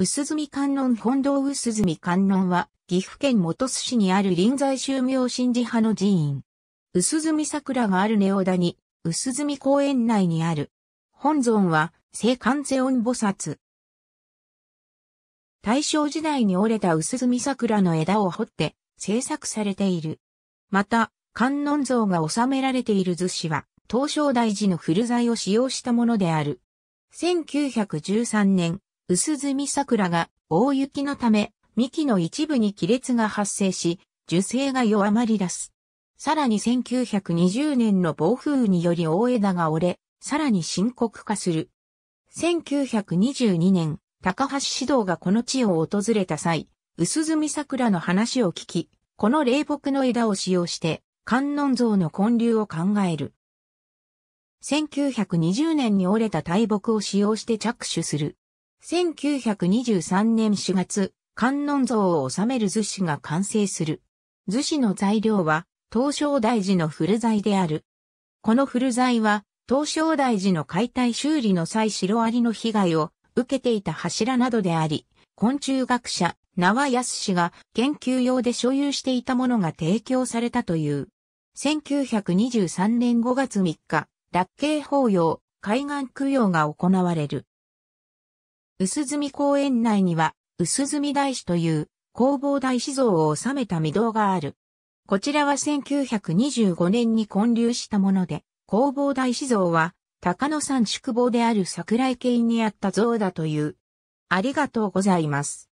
薄住観音本堂薄住観音は、岐阜県本巣市にある臨済宗明神寺派の寺院。薄住桜がある根尾田に、薄住公園内にある。本尊は、聖観世音菩薩。大正時代に折れた薄住桜の枝を掘って制作されている。また、観音像が収められている図紙は、東照大寺の古材を使用したものである。1913年、薄墨桜が大雪のため、幹の一部に亀裂が発生し、樹勢が弱まり出す。さらに1920年の暴風雨により大枝が折れ、さらに深刻化する。1922年、高橋指導がこの地を訪れた際、薄墨桜の話を聞き、この霊木の枝を使用して、観音像の建立を考える。1920年に折れた大木を使用して着手する。1923年4月、観音像を収める図紙が完成する。図紙の材料は、東照大寺の古材である。この古材は、東照大寺の解体修理の際シロアリの被害を受けていた柱などであり、昆虫学者、縄安氏が研究用で所有していたものが提供されたという。1923年5月3日、楽慶法要、海岸供養が行われる。薄墨公園内には、薄墨大師という工房大師像を収めた御堂がある。こちらは1925年に建立したもので、工房大師像は、高野山宿坊である桜井県にあった像だという。ありがとうございます。